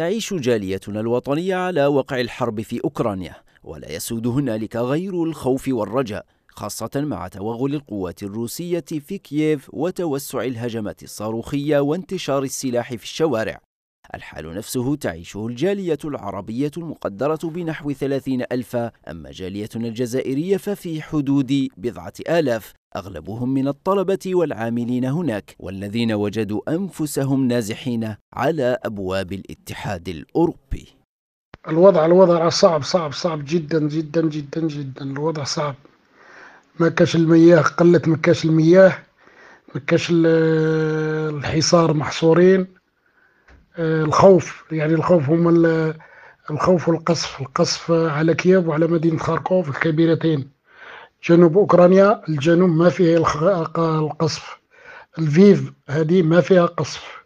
تعيش جاليتنا الوطنية على وقع الحرب في أوكرانيا ولا يسود هنالك غير الخوف والرجاء خاصة مع توغل القوات الروسية في كييف وتوسع الهجمات الصاروخية وانتشار السلاح في الشوارع الحال نفسه تعيشه الجالية العربية المقدرة بنحو ثلاثين ألف أما جاليتنا الجزائرية ففي حدود بضعة آلاف أغلبهم من الطلبة والعاملين هناك والذين وجدوا أنفسهم نازحين على أبواب الاتحاد الأوروبي الوضع الوضع صعب صعب صعب جدا جدا جدا جدا الوضع صعب ما كاش المياه قلت ما كاش المياه ما كاش الحصار محصورين آه، الخوف يعني الخوف هما الخوف والقصف القصف على كييف وعلى مدينة خاركوف الكبيرتين جنوب أوكرانيا الجنوب ما فيه القصف الفيف هذه ما فيها قصف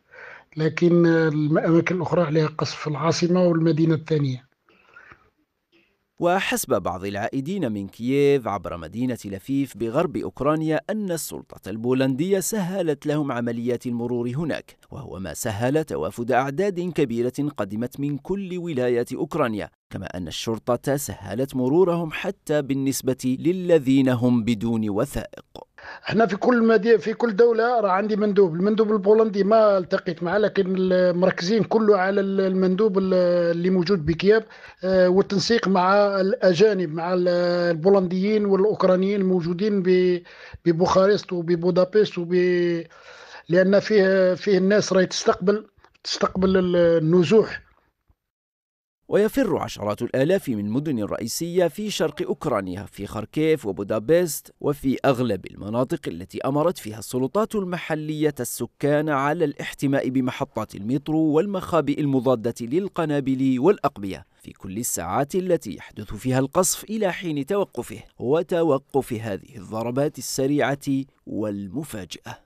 لكن الأماكن الأخرى عليها قصف العاصمة والمدينة الثانية وحسب بعض العائدين من كييف عبر مدينة لفيف بغرب أوكرانيا أن السلطة البولندية سهلت لهم عمليات المرور هناك وهو ما سهل توافد أعداد كبيرة قدمت من كل ولايات أوكرانيا كما أن الشرطة سهلت مرورهم حتى بالنسبة للذين هم بدون وثائق احنا في كل مدينه في كل دوله راه عندي مندوب المندوب البولندي ما التقيت معه لكن مركزين كله على المندوب اللي موجود بكياب آه، والتنسيق مع الاجانب مع البولنديين والاوكرانيين الموجودين ب... ببوخارست وببودابست وب لان فيه فيه الناس راهي تستقبل تستقبل النزوح ويفر عشرات الآلاف من المدن الرئيسية في شرق أوكرانيا في خاركيف وبودابست وفي أغلب المناطق التي أمرت فيها السلطات المحلية السكان على الاحتماء بمحطات المترو والمخابئ المضادة للقنابل والأقبية في كل الساعات التي يحدث فيها القصف إلى حين توقفه وتوقف هذه الضربات السريعة والمفاجئة